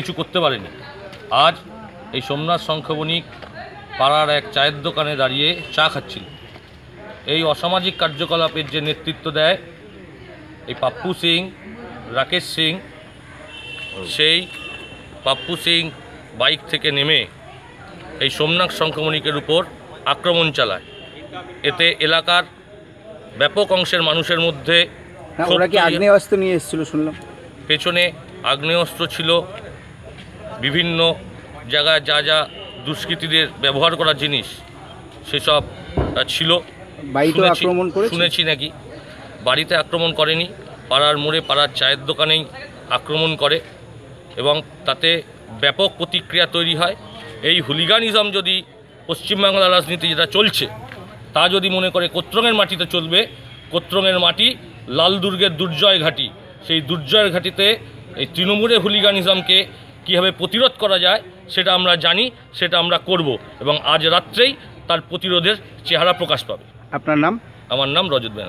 কিছু করতে পারেনি আজ এই সোমনাথ সংখ্যবণিক পাড়ার এক চায়ের দোকানে দাঁড়িয়ে চা খাচ্ছিল এই অসামাজিক কার্যকলাপের যে নেতৃত্ব দেয় এই পাপ্পু সিং রাকেশ সিং সেই পাপ্পু সিং বাইক থেকে নেমে এই সোমনাথ সংক্রমণিকের উপর আক্রমণ চালায় এতে এলাকার ব্যাপক অংশের মানুষের মধ্যে হ্যাঁ, আগ্নেয়াস্ত্র নিয়ে এসেছিল শুনলাম পেছনে আগ্নেয়াস্ত্র ছিল বিভিন্ন জায়গায় যা যা দুষ্কৃতীদের ব্যবহার করা জিনিস সেসব ছিল শুনেছি নাকি বাড়িতে আক্রমণ করেনি পাড়ার মোড়ে পাড়ার চায়ের দোকানেই আক্রমণ করে এবং তাতে ব্যাপক প্রতিক্রিয়া তৈরি হয় এই হুলিগানিজম যদি পশ্চিমবাংলার রাজনীতি যেটা চলছে তা যদি মনে করে কোত্রঙের মাটিতে চলবে কোত্রঙের মাটি লাল দুর্গের দুর্জয় ঘাটি সেই দুর্জয়ের ঘাটিতে এই তৃণমূলে হুলিগানিজমকে কীভাবে প্রতিরোধ করা যায় সেটা আমরা জানি সেটা আমরা করব এবং আজ রাত্রেই তার প্রতিরোধের চেহারা প্রকাশ পাবে আপনার নাম আমার নাম রজত ব্যানার্জি